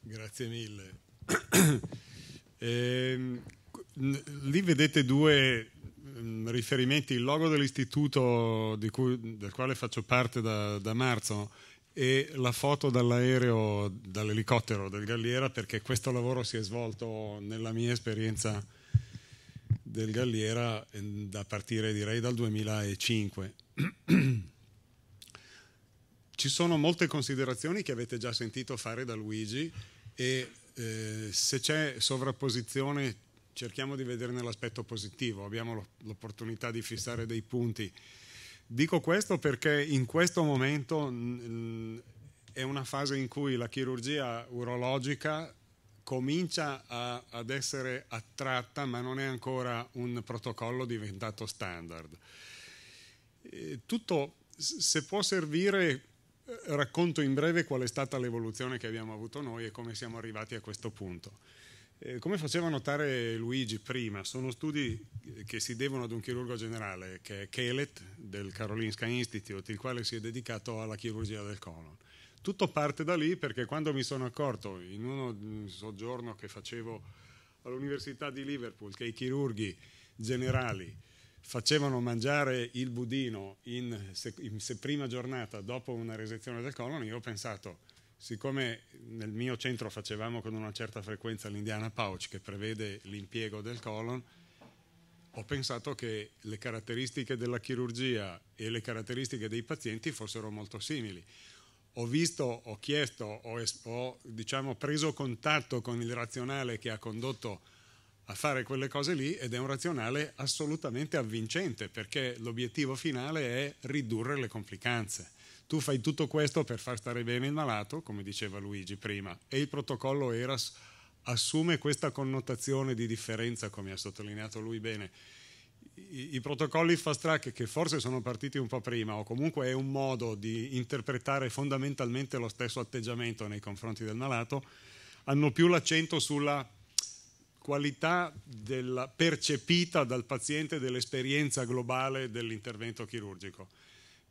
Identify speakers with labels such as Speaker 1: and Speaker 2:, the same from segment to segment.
Speaker 1: Grazie mille. Eh, lì vedete due mm, riferimenti, il logo dell'istituto del quale faccio parte da, da marzo e la foto dall'aereo, dall'elicottero del Galliera perché questo lavoro si è svolto nella mia esperienza del Galliera mm, da partire direi dal 2005. ci sono molte considerazioni che avete già sentito fare da Luigi e eh, se c'è sovrapposizione cerchiamo di vederne l'aspetto positivo, abbiamo l'opportunità di fissare dei punti. Dico questo perché in questo momento mh, è una fase in cui la chirurgia urologica comincia a, ad essere attratta, ma non è ancora un protocollo diventato standard. E tutto se può servire eh, racconto in breve qual è stata l'evoluzione che abbiamo avuto noi e come siamo arrivati a questo punto. Eh, come faceva notare Luigi prima, sono studi che si devono ad un chirurgo generale, che è Kelet del Karolinska Institute, il quale si è dedicato alla chirurgia del colon. Tutto parte da lì perché quando mi sono accorto, in uno mm, soggiorno che facevo all'Università di Liverpool, che i chirurghi generali facevano mangiare il budino in, se, in se prima giornata dopo una resezione del colon, io ho pensato, siccome nel mio centro facevamo con una certa frequenza l'indiana pouch che prevede l'impiego del colon, ho pensato che le caratteristiche della chirurgia e le caratteristiche dei pazienti fossero molto simili. Ho visto, ho chiesto, ho, ho diciamo, preso contatto con il razionale che ha condotto a fare quelle cose lì ed è un razionale assolutamente avvincente perché l'obiettivo finale è ridurre le complicanze. Tu fai tutto questo per far stare bene il malato, come diceva Luigi prima, e il protocollo ERAS assume questa connotazione di differenza, come ha sottolineato lui bene. I, i protocolli fast track che forse sono partiti un po' prima o comunque è un modo di interpretare fondamentalmente lo stesso atteggiamento nei confronti del malato, hanno più l'accento sulla qualità della, percepita dal paziente dell'esperienza globale dell'intervento chirurgico,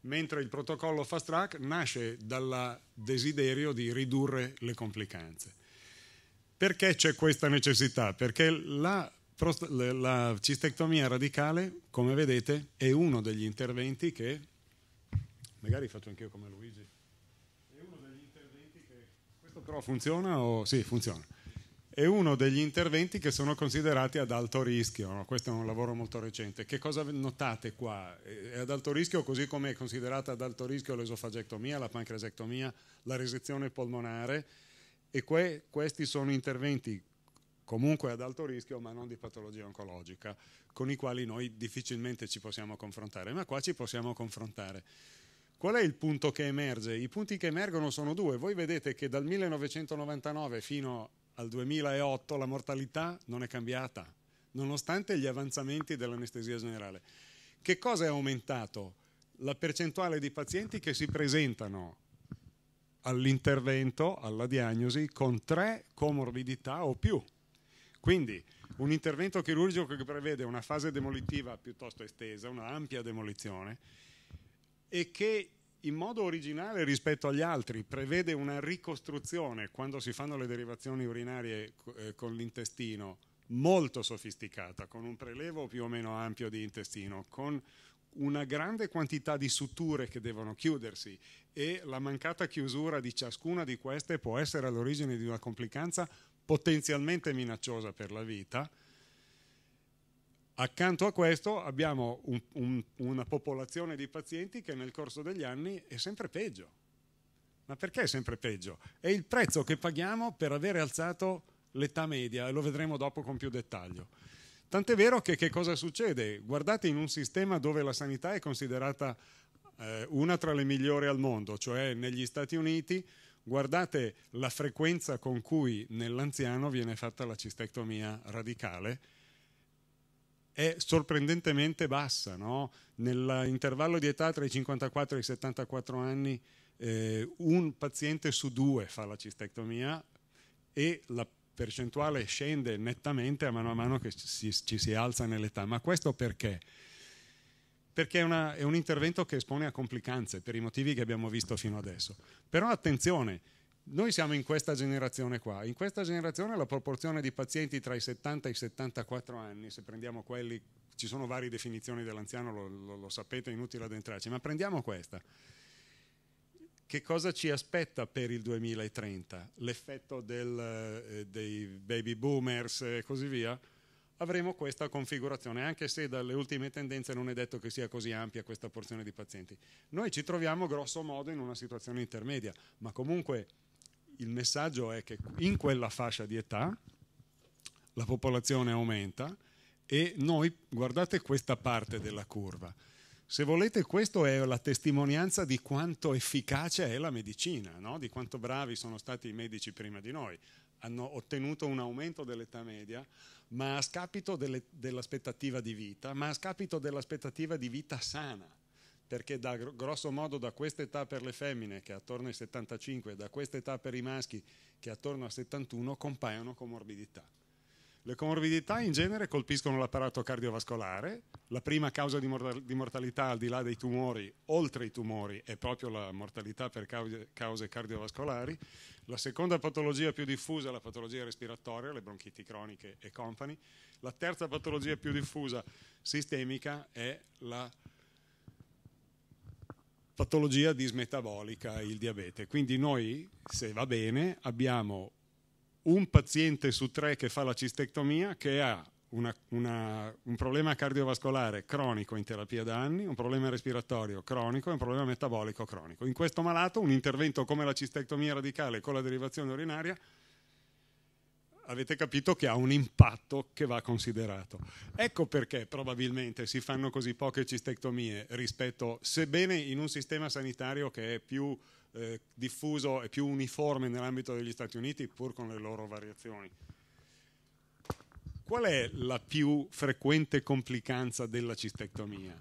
Speaker 1: mentre il protocollo fast track nasce dal desiderio di ridurre le complicanze. Perché c'è questa necessità? Perché la, la cistectomia radicale, come vedete, è uno degli interventi che, magari faccio anch'io come Luigi, è uno degli interventi che, questo però funziona o sì, funziona è uno degli interventi che sono considerati ad alto rischio, no? questo è un lavoro molto recente. Che cosa notate qua? È ad alto rischio così come è considerata ad alto rischio l'esofagectomia, la pancreasectomia, la resezione polmonare e que questi sono interventi comunque ad alto rischio ma non di patologia oncologica con i quali noi difficilmente ci possiamo confrontare, ma qua ci possiamo confrontare. Qual è il punto che emerge? I punti che emergono sono due. Voi vedete che dal 1999 fino al 2008 la mortalità non è cambiata, nonostante gli avanzamenti dell'anestesia generale. Che cosa è aumentato? La percentuale di pazienti che si presentano all'intervento, alla diagnosi, con tre comorbidità o più. Quindi un intervento chirurgico che prevede una fase demolitiva piuttosto estesa, una ampia demolizione, e che in modo originale rispetto agli altri, prevede una ricostruzione quando si fanno le derivazioni urinarie eh, con l'intestino molto sofisticata, con un prelevo più o meno ampio di intestino, con una grande quantità di suture che devono chiudersi e la mancata chiusura di ciascuna di queste può essere all'origine di una complicanza potenzialmente minacciosa per la vita Accanto a questo abbiamo un, un, una popolazione di pazienti che nel corso degli anni è sempre peggio. Ma perché è sempre peggio? È il prezzo che paghiamo per avere alzato l'età media e lo vedremo dopo con più dettaglio. Tant'è vero che che cosa succede? Guardate in un sistema dove la sanità è considerata eh, una tra le migliori al mondo, cioè negli Stati Uniti, guardate la frequenza con cui nell'anziano viene fatta la cistectomia radicale è sorprendentemente bassa. No? Nell'intervallo di età tra i 54 e i 74 anni eh, un paziente su due fa la cistectomia e la percentuale scende nettamente a mano a mano che ci, ci si alza nell'età. Ma questo perché? Perché è, una, è un intervento che espone a complicanze per i motivi che abbiamo visto fino adesso. Però attenzione, noi siamo in questa generazione qua, in questa generazione la proporzione di pazienti tra i 70 e i 74 anni, se prendiamo quelli, ci sono varie definizioni dell'anziano, lo, lo, lo sapete, è inutile addentrarci, ma prendiamo questa. Che cosa ci aspetta per il 2030? L'effetto del, eh, dei baby boomers e così via? Avremo questa configurazione, anche se dalle ultime tendenze non è detto che sia così ampia questa porzione di pazienti. Noi ci troviamo grosso modo in una situazione intermedia, ma comunque il messaggio è che in quella fascia di età la popolazione aumenta e noi, guardate questa parte della curva, se volete questa è la testimonianza di quanto efficace è la medicina, no? di quanto bravi sono stati i medici prima di noi, hanno ottenuto un aumento dell'età media, ma a scapito dell'aspettativa di vita, ma a scapito dell'aspettativa di vita sana perché da, grosso modo da questa età per le femmine, che è attorno ai 75, da questa età per i maschi, che è attorno a 71, compaiono comorbidità. Le comorbidità in genere colpiscono l'apparato cardiovascolare, la prima causa di, mortalità al di là dei tumori, oltre i tumori, è proprio la mortalità per cause cardiovascolari, la seconda patologia più diffusa è la patologia respiratoria, le bronchiti croniche e compagni, la terza patologia più diffusa sistemica è la patologia dismetabolica, il diabete. Quindi noi, se va bene, abbiamo un paziente su tre che fa la cistectomia che ha una, una, un problema cardiovascolare cronico in terapia da anni, un problema respiratorio cronico e un problema metabolico cronico. In questo malato un intervento come la cistectomia radicale con la derivazione urinaria avete capito che ha un impatto che va considerato. Ecco perché probabilmente si fanno così poche cistectomie rispetto, sebbene in un sistema sanitario che è più eh, diffuso e più uniforme nell'ambito degli Stati Uniti, pur con le loro variazioni. Qual è la più frequente complicanza della cistectomia?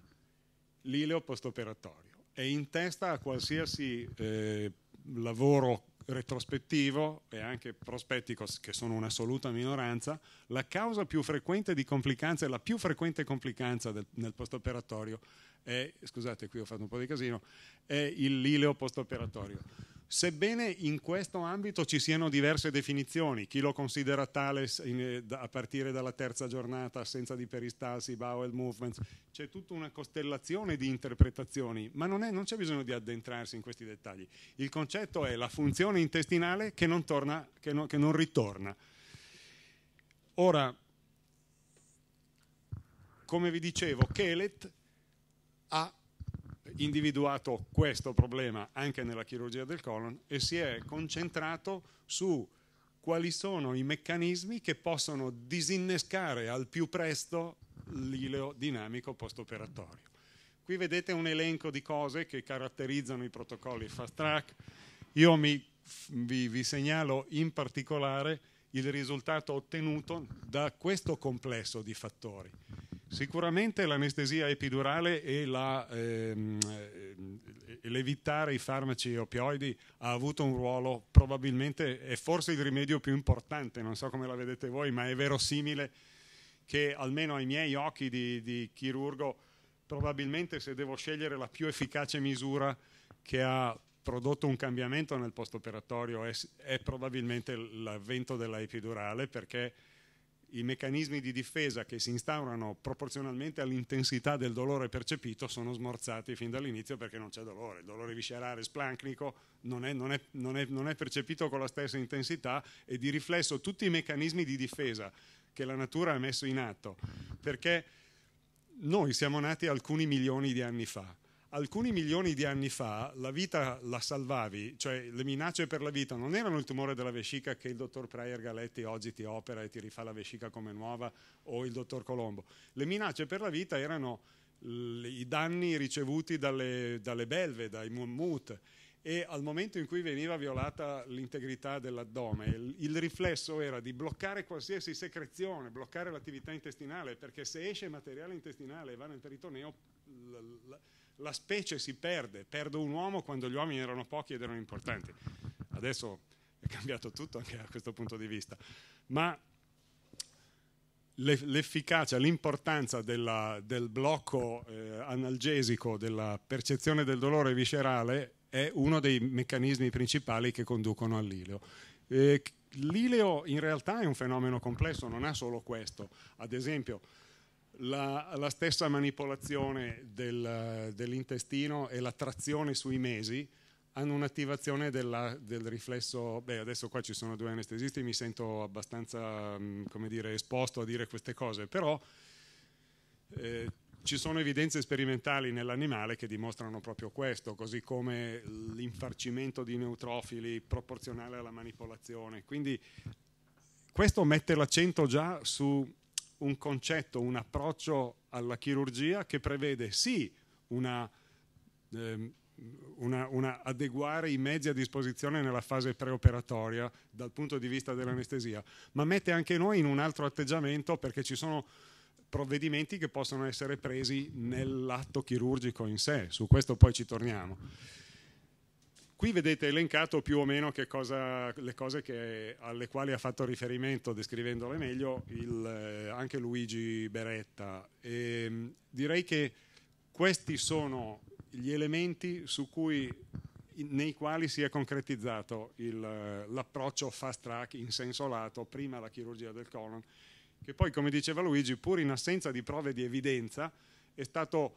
Speaker 1: L'ileo postoperatorio. È in testa a qualsiasi eh, lavoro retrospettivo e anche prospettico, che sono un'assoluta minoranza, la causa più frequente di complicanza e la più frequente complicanza del, nel postoperatorio è, scusate qui ho fatto un po' di casino, è il lileo postoperatorio Sebbene in questo ambito ci siano diverse definizioni, chi lo considera tale eh, a partire dalla terza giornata, assenza di peristasi, bowel movements, c'è tutta una costellazione di interpretazioni, ma non, c'è bisogno di addentrarsi in questi dettagli. Il concetto è la funzione intestinale che non, torna, che no, che non ritorna. Ora, come vi dicevo, Kelet ha individuato questo problema anche nella chirurgia del colon e si è concentrato su quali sono i meccanismi che possono disinnescare al più presto l'ileo dinamico postoperatorio. Qui vedete un elenco di cose che caratterizzano i protocolli fast track. Io mi, vi, vi segnalo in particolare il risultato ottenuto da questo complesso di fattori Sicuramente l'anestesia epidurale e ehm, eh, l'evitare ehm, i farmaci opioidi ha avuto un ruolo probabilmente è forse il rimedio più importante, non so come la vedete voi, ma è verosimile che almeno ai miei occhi di, di chirurgo probabilmente se devo scegliere la più efficace misura che ha prodotto un cambiamento nel post operatorio è, è probabilmente l'avvento della epidurale perché i meccanismi di difesa che si instaurano proporzionalmente all'intensità del dolore percepito sono smorzati fin dall'inizio perché non c'è dolore. Il dolore viscerale splancnico non è, non, è, non, è, non è, percepito con la stessa intensità e di riflesso tutti i meccanismi di difesa che la natura ha messo in atto, perché noi siamo nati alcuni milioni di anni fa alcuni milioni di anni fa la vita la salvavi, cioè le minacce per la vita non erano il tumore della vescica che il dottor Prayer Galetti oggi ti opera e ti rifà la vescica come nuova o il dottor Colombo. Le minacce per la vita erano i danni ricevuti dalle, dalle belve, dai mammut e al momento in cui veniva violata l'integrità dell'addome, il, il, riflesso era di bloccare qualsiasi secrezione, bloccare l'attività intestinale, perché se esce materiale intestinale e va nel peritoneo, la, la, la specie si perde, perdo un uomo quando gli uomini erano pochi ed erano importanti. Adesso è cambiato tutto anche da questo punto di vista, ma l'efficacia, l'importanza della, del blocco eh, analgesico, della percezione del dolore viscerale è uno dei meccanismi principali che conducono all'ileo. Eh, l'ileo in realtà è un fenomeno complesso, non ha solo questo. Ad esempio, la, la stessa manipolazione del, dell'intestino e la trazione sui mesi hanno un'attivazione del riflesso, beh adesso qua ci sono due anestesisti, mi sento abbastanza mm, dire, esposto a dire queste cose, però eh, ci sono evidenze sperimentali nell'animale che dimostrano proprio questo, così come l'infarcimento di neutrofili proporzionale alla manipolazione. Quindi questo mette l'accento già su un concetto, un approccio alla chirurgia che prevede sì una, eh, una, una adeguare i mezzi a disposizione nella fase preoperatoria dal punto di vista dell'anestesia, ma mette anche noi in un altro atteggiamento perché ci sono provvedimenti che possono essere presi nell'atto chirurgico in sé, su questo poi ci torniamo. Qui vedete elencato più o meno cosa, le cose che, alle quali ha fatto riferimento, descrivendole meglio, il, eh, anche Luigi Beretta. E, ehm, direi che questi sono gli elementi cui, nei quali si è concretizzato eh, l'approccio fast track in senso lato, prima la chirurgia del colon, che poi, come diceva Luigi, pur in assenza di prove di evidenza, è stato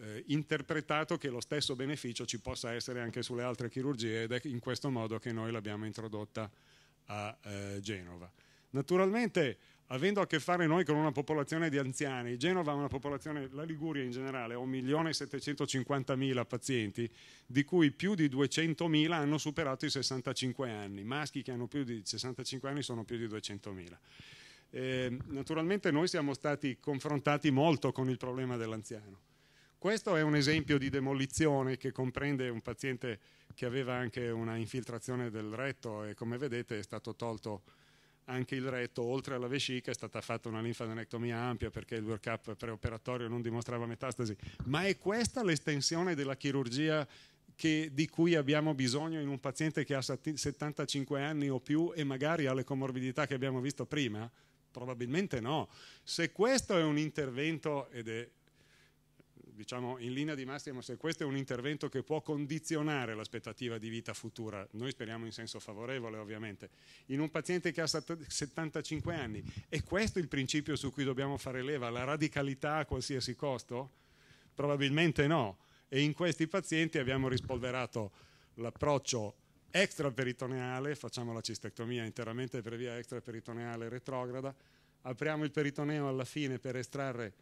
Speaker 1: eh, interpretato che lo stesso beneficio ci possa essere anche sulle altre chirurgie ed è in questo modo che noi l'abbiamo introdotta a eh, Genova. Naturalmente, avendo a che fare noi con una popolazione di anziani, Genova ha una popolazione, la Liguria in generale, ha 1.750.000 pazienti, di cui più di 200.000 hanno superato i 65 anni, maschi che hanno più di 65 anni sono più di 200.000. Eh, naturalmente noi siamo stati confrontati molto con il problema dell'anziano questo è un esempio di demolizione che comprende un paziente che aveva anche una infiltrazione del retto e come vedete è stato tolto anche il retto, oltre alla vescica è stata fatta una linfadenectomia ampia perché il workup preoperatorio non dimostrava metastasi, ma è questa l'estensione della chirurgia che, di cui abbiamo bisogno in un paziente che ha 75 anni o più e magari ha le comorbidità che abbiamo visto prima? Probabilmente no. Se questo è un intervento, ed è diciamo in linea di massima se questo è un intervento che può condizionare l'aspettativa di vita futura, noi speriamo in senso favorevole ovviamente, in un paziente che ha 75 anni, è questo il principio su cui dobbiamo fare leva, la radicalità a qualsiasi costo? Probabilmente no, e in questi pazienti abbiamo rispolverato l'approccio extraperitoneale, facciamo la cistectomia interamente per via extraperitoneale retrograda, apriamo il peritoneo alla fine per estrarre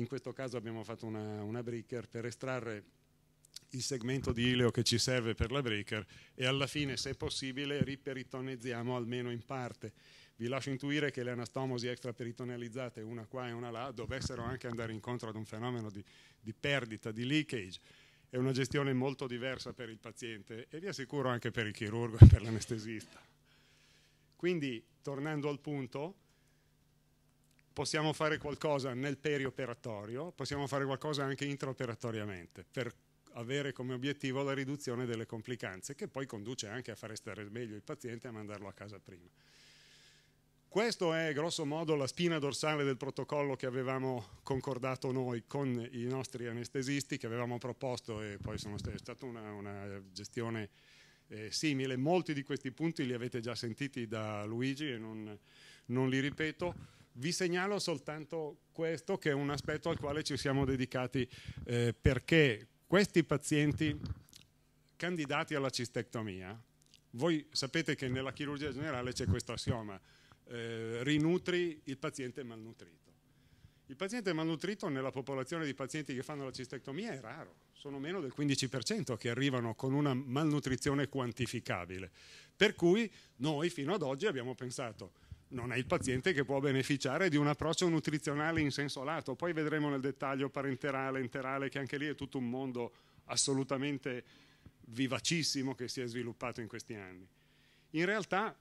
Speaker 1: in questo caso abbiamo fatto una, una breaker per estrarre il segmento di ileo che ci serve per la breaker e alla fine, se possibile, riperitonezziamo almeno in parte. Vi lascio intuire che le anastomosi extraperitonializzate, una qua e una là, dovessero anche andare incontro ad un fenomeno di, di perdita, di leakage. È una gestione molto diversa per il paziente e vi assicuro anche per il chirurgo e per l'anestesista. Quindi, tornando al punto, possiamo fare qualcosa nel perioperatorio, possiamo fare qualcosa anche intraoperatoriamente per avere come obiettivo la riduzione delle complicanze, che poi conduce anche a fare stare meglio il paziente e a mandarlo a casa prima. Questo è grosso modo la spina dorsale del protocollo che avevamo concordato noi con i nostri anestesisti, che avevamo proposto e poi è stata una, una gestione eh, simile. Molti di questi punti li avete già sentiti da Luigi e non, non li ripeto. Vi segnalo soltanto questo che è un aspetto al quale ci siamo dedicati eh, perché questi pazienti candidati alla cistectomia, voi sapete che nella chirurgia generale c'è questo assioma, eh, rinutri il paziente malnutrito. Il paziente malnutrito nella popolazione di pazienti che fanno la cistectomia è raro, sono meno del 15% che arrivano con una malnutrizione quantificabile. Per cui noi fino ad oggi abbiamo pensato non è il paziente che può beneficiare di un approccio nutrizionale in senso lato. Poi vedremo nel dettaglio parenterale, enterale, che anche lì è tutto un mondo assolutamente vivacissimo che si è sviluppato in questi anni. In realtà,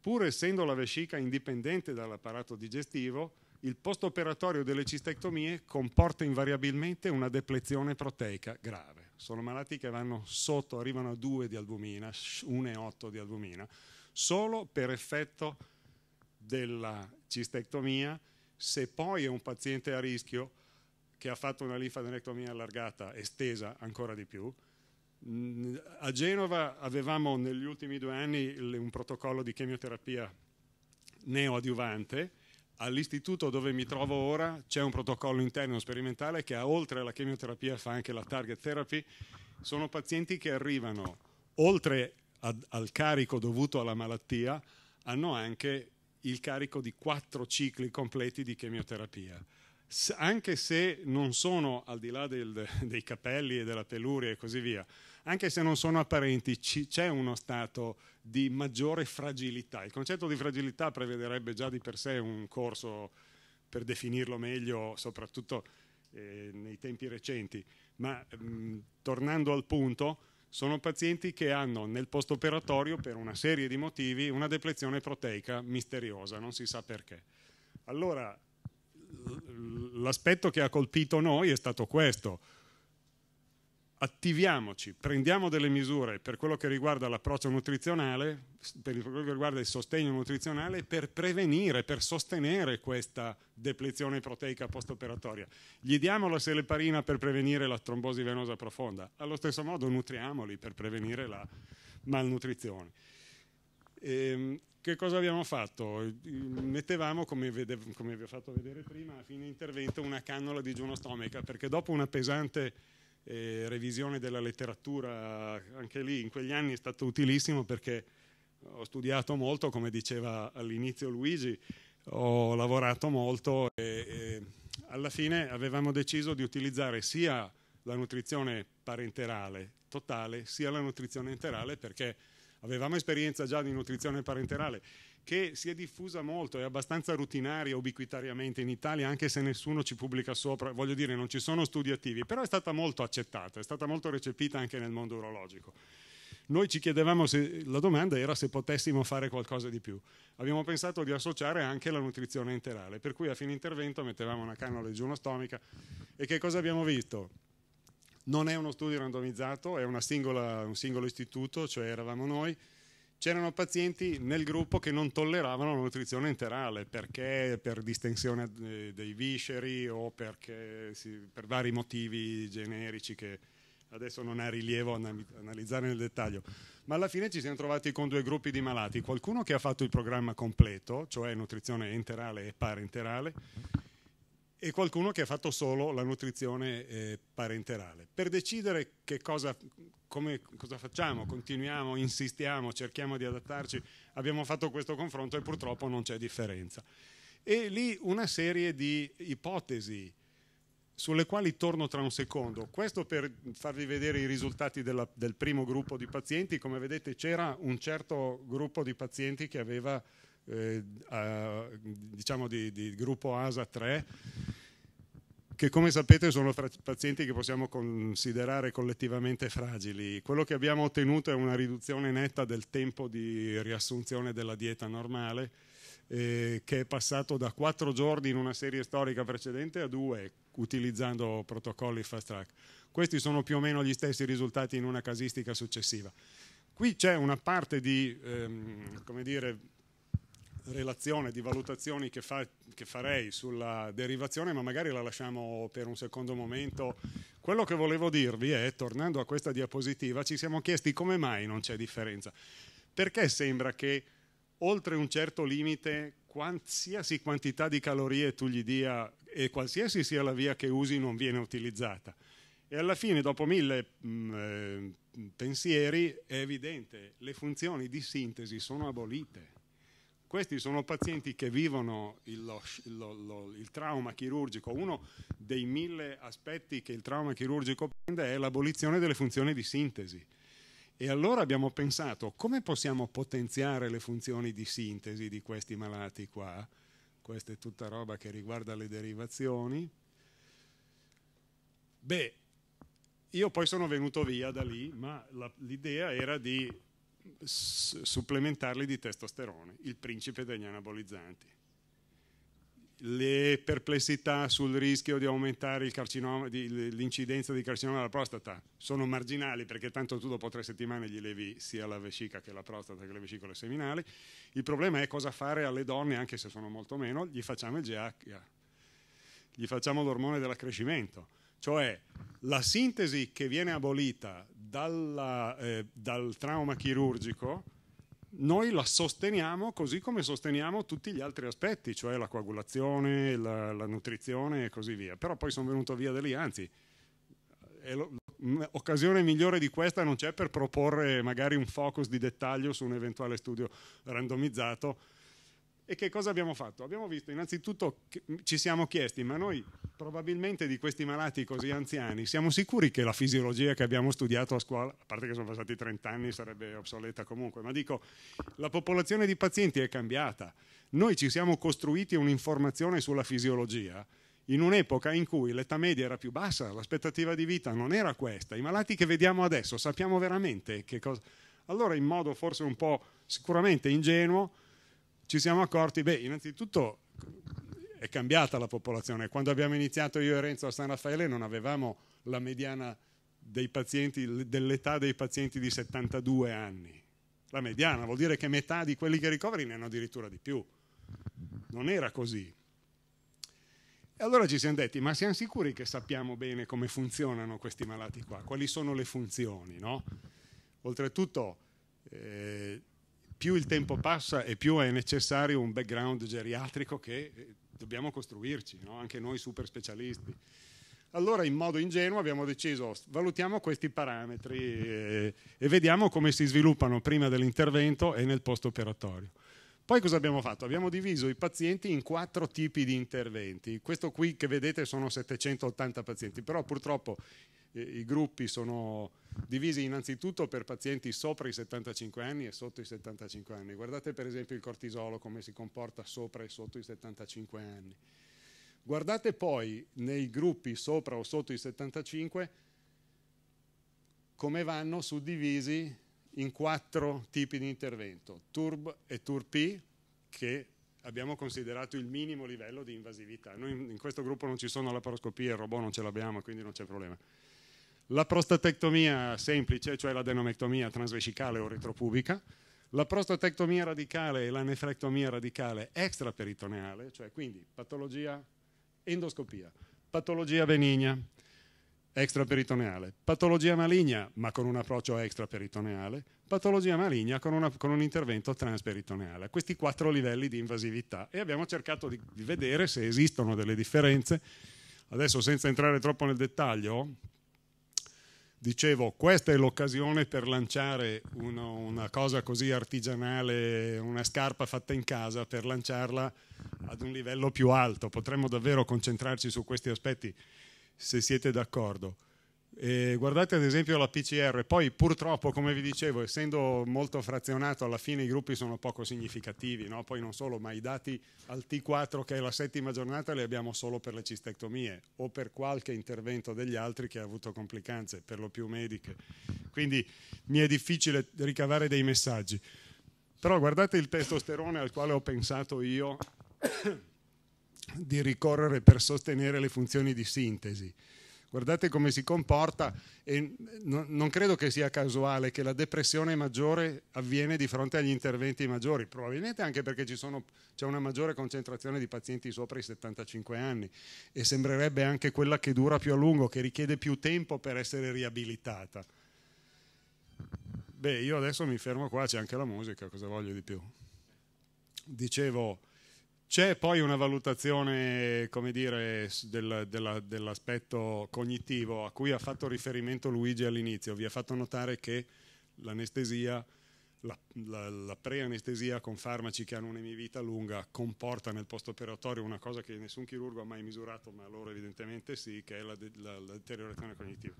Speaker 1: pur essendo la vescica indipendente dall'apparato digestivo, il postoperatorio delle cistectomie comporta invariabilmente una deplezione proteica grave. Sono malati che vanno sotto, arrivano a 2 di albumina, 1,8 di albumina, solo per effetto della cistectomia, se poi è un paziente a rischio che ha fatto una linfadenectomia allargata, estesa ancora di più, mm, a Genova avevamo negli ultimi due anni un protocollo di chemioterapia neoadiuvante, all'istituto dove mi trovo ora c'è un protocollo interno sperimentale che oltre alla chemioterapia fa anche la target therapy, sono pazienti che arrivano oltre ad, al carico dovuto alla malattia, hanno anche il carico di quattro cicli completi di chemioterapia. S anche se non sono, al di là del, dei capelli e della peluria e così via, anche se non sono apparenti, c'è uno stato di maggiore fragilità. Il concetto di fragilità prevederebbe già di per sé un corso per definirlo meglio, soprattutto eh, nei tempi recenti. Ma mh, mm, tornando al punto, sono pazienti che hanno nel postoperatorio, per una serie di motivi, una deplezione proteica misteriosa, non si sa perché. Allora, l'aspetto che ha colpito noi è stato questo attiviamoci, prendiamo delle misure per quello che riguarda l'approccio nutrizionale, per quello che riguarda il sostegno nutrizionale, per prevenire, per sostenere questa deplezione proteica postoperatoria. Gli diamo la seleparina per prevenire la trombosi venosa profonda, allo stesso modo nutriamoli per prevenire la malnutrizione. Ehm, che cosa abbiamo fatto? Mettevamo, come, come vi ho fatto vedere prima, a fine intervento, una cannola di giuno stomaca, perché dopo una pesante e revisione della letteratura, anche lì in quegli anni è stato utilissimo perché ho studiato molto, come diceva all'inizio Luigi, ho lavorato molto e, e alla fine avevamo deciso di utilizzare sia la nutrizione parenterale totale sia la nutrizione enterale perché avevamo esperienza già di nutrizione parenterale che si è diffusa molto, è abbastanza rutinaria ubiquitariamente in Italia, anche se nessuno ci pubblica sopra, voglio dire, non ci sono studi attivi, però è stata molto accettata, è stata molto recepita anche nel mondo urologico. Noi ci chiedevamo se la domanda era se potessimo fare qualcosa di più. Abbiamo pensato di associare anche la nutrizione enterale, per cui a fine intervento mettevamo una cannola giù digiunostomica e che cosa abbiamo visto? Non è uno studio randomizzato, è singola, un singolo istituto, cioè eravamo noi, c'erano pazienti nel gruppo che non tolleravano la nutrizione enterale perché per distensione eh, dei visceri o perché, sì, per vari motivi generici che adesso non è rilievo analizzare nel dettaglio. Ma alla fine ci siamo trovati con due gruppi di malati, qualcuno che ha fatto il programma completo, cioè nutrizione enterale e parenterale, e qualcuno che ha fatto solo la nutrizione eh, parenterale. Per decidere cosa, come, cosa facciamo, continuiamo, insistiamo, cerchiamo di adattarci, abbiamo fatto questo confronto e purtroppo non c'è differenza. E lì una serie di ipotesi sulle quali torno tra un secondo. Questo per farvi vedere i risultati della, del primo gruppo di pazienti. Come vedete c'era un certo gruppo di pazienti che aveva eh, a, diciamo di, di gruppo ASA 3 che come sapete sono pazienti che possiamo considerare collettivamente fragili. Quello che abbiamo ottenuto è una riduzione netta del tempo di riassunzione della dieta normale, eh, che è passato da 4 giorni in una serie storica precedente a 2, utilizzando protocolli fast track. Questi sono più o meno gli stessi risultati in una casistica successiva. Qui c'è una parte di ehm, dire, relazione di valutazioni che, fa, che, farei sulla derivazione, ma magari la lasciamo per un secondo momento. Quello che volevo dirvi è, tornando a questa diapositiva, ci siamo chiesti come mai non c'è differenza. Perché sembra che oltre un certo limite qualsiasi quantità di calorie tu gli dia e qualsiasi sia la via che usi non viene utilizzata. E alla fine, dopo mille mh, mm, eh, pensieri, è evidente, le funzioni di sintesi sono abolite questi sono pazienti che vivono il, lo, lo, lo, il, trauma chirurgico. Uno dei mille aspetti che il trauma chirurgico prende è l'abolizione delle funzioni di sintesi. E allora abbiamo pensato come possiamo potenziare le funzioni di sintesi di questi malati qua. Questa è tutta roba che riguarda le derivazioni. Beh, io poi sono venuto via da lì, ma l'idea era di supplementarli di testosterone, il principe degli anabolizzanti. Le perplessità sul rischio di aumentare l'incidenza di carcinoma della prostata sono marginali perché tanto tu dopo tre settimane gli levi sia la vescica che la prostata che le vescicole seminali. Il problema è cosa fare alle donne, anche se sono molto meno, gli facciamo il GH, gli facciamo l'ormone dell'accrescimento cioè la sintesi che viene abolita dalla, eh, dal trauma chirurgico, noi la sosteniamo così come sosteniamo tutti gli altri aspetti, cioè la coagulazione, la, la nutrizione e così via. Però poi sono venuto via da lì, anzi, l'occasione migliore di questa non c'è per proporre magari un focus di dettaglio su un eventuale studio randomizzato e che cosa abbiamo fatto? Abbiamo visto innanzitutto, ci siamo chiesti, ma noi probabilmente di questi malati così anziani siamo sicuri che la fisiologia che abbiamo studiato a scuola, a parte che sono passati 30 anni sarebbe obsoleta comunque, ma dico, la popolazione di pazienti è cambiata. Noi ci siamo costruiti un'informazione sulla fisiologia in un'epoca in cui l'età media era più bassa, l'aspettativa di vita non era questa, i malati che vediamo adesso sappiamo veramente che cosa... Allora in modo forse un po' sicuramente ingenuo ci siamo accorti, beh, innanzitutto è cambiata la popolazione. Quando abbiamo iniziato io e Renzo a San Raffaele non avevamo la mediana dell'età dei pazienti di 72 anni. La mediana vuol dire che metà di quelli che ricoveri ne hanno addirittura di più. Non era così. E allora ci siamo detti, ma siamo sicuri che sappiamo bene come funzionano questi malati qua? Quali sono le funzioni? No? Oltretutto, eh, più il tempo passa e più è necessario un background geriatrico che eh, dobbiamo costruirci, no? anche noi super specialisti. Allora in modo ingenuo abbiamo deciso, valutiamo questi parametri eh, e, vediamo come si sviluppano prima dell'intervento e nel post operatorio. Poi cosa abbiamo fatto? Abbiamo diviso i pazienti in quattro tipi di interventi. Questo qui che vedete sono 780 pazienti, però purtroppo i gruppi sono divisi innanzitutto per pazienti sopra i 75 anni e sotto i 75 anni. Guardate per esempio il cortisolo come si comporta sopra e sotto i 75 anni. Guardate poi nei gruppi sopra o sotto i 75 come vanno suddivisi in quattro tipi di intervento, TURB e TURP che abbiamo considerato il minimo livello di invasività. Noi in questo gruppo non ci sono laparoscopie, il robot non ce l'abbiamo, quindi non c'è problema la prostatectomia semplice, cioè la denomectomia transvesicale o retropubica, la prostatectomia radicale e la nefrectomia radicale extraperitoneale, cioè quindi patologia endoscopia, patologia benigna extraperitoneale, patologia maligna ma con un approccio extraperitoneale, patologia maligna con, una, con un intervento transperitoneale, questi quattro livelli di invasività e abbiamo cercato di, di vedere se esistono delle differenze. Adesso senza entrare troppo nel dettaglio, Dicevo, questa è l'occasione per lanciare uno, una cosa così artigianale, una scarpa fatta in casa, per lanciarla ad un livello più alto. Potremmo davvero concentrarci su questi aspetti, se siete d'accordo. E guardate ad esempio la PCR, poi purtroppo come vi dicevo essendo molto frazionato alla fine i gruppi sono poco significativi, no? poi non solo ma i dati al T4 che è la settima giornata li abbiamo solo per le cistectomie o per qualche intervento degli altri che ha avuto complicanze per lo più mediche, quindi mi è difficile ricavare dei messaggi. Però guardate il testosterone al quale ho pensato io di ricorrere per sostenere le funzioni di sintesi guardate come si comporta e no, non credo che sia casuale che la depressione maggiore avviene di fronte agli interventi maggiori, probabilmente anche perché c'è una maggiore concentrazione di pazienti sopra i 75 anni e sembrerebbe anche quella che dura più a lungo, che richiede più tempo per essere riabilitata. Beh, io adesso mi fermo qua, c'è anche la musica, cosa voglio di più? Dicevo c'è poi una valutazione, dire, del, della, dell'aspetto cognitivo a cui ha fatto riferimento Luigi all'inizio. Vi ha fatto notare che l'anestesia, la, la, la preanestesia con farmaci che hanno un'emivita lunga comporta nel postoperatorio una cosa che nessun chirurgo ha mai misurato, ma loro evidentemente sì, che è la, la deteriorazione cognitiva.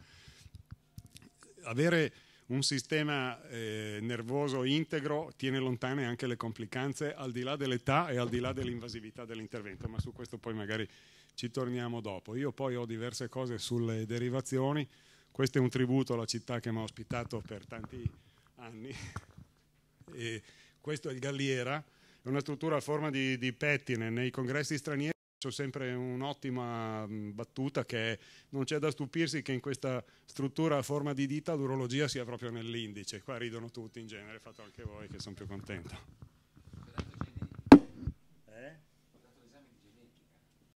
Speaker 1: Avere un sistema eh, nervoso integro tiene lontane anche le complicanze al di là dell'età e al di là dell'invasività dell'intervento, ma su questo poi magari ci torniamo dopo. Io poi ho diverse cose sulle derivazioni, questo è un tributo alla città che mi ha ospitato per tanti anni, questo è il Galliera, è una struttura a forma di, di pettine nei congressi stranieri. C'è sempre un'ottima mm, battuta che è, non c'è da stupirsi che in questa struttura a forma di dita l'urologia sia proprio nell'indice. Qua ridono tutti in genere, fate anche voi che sono più contento.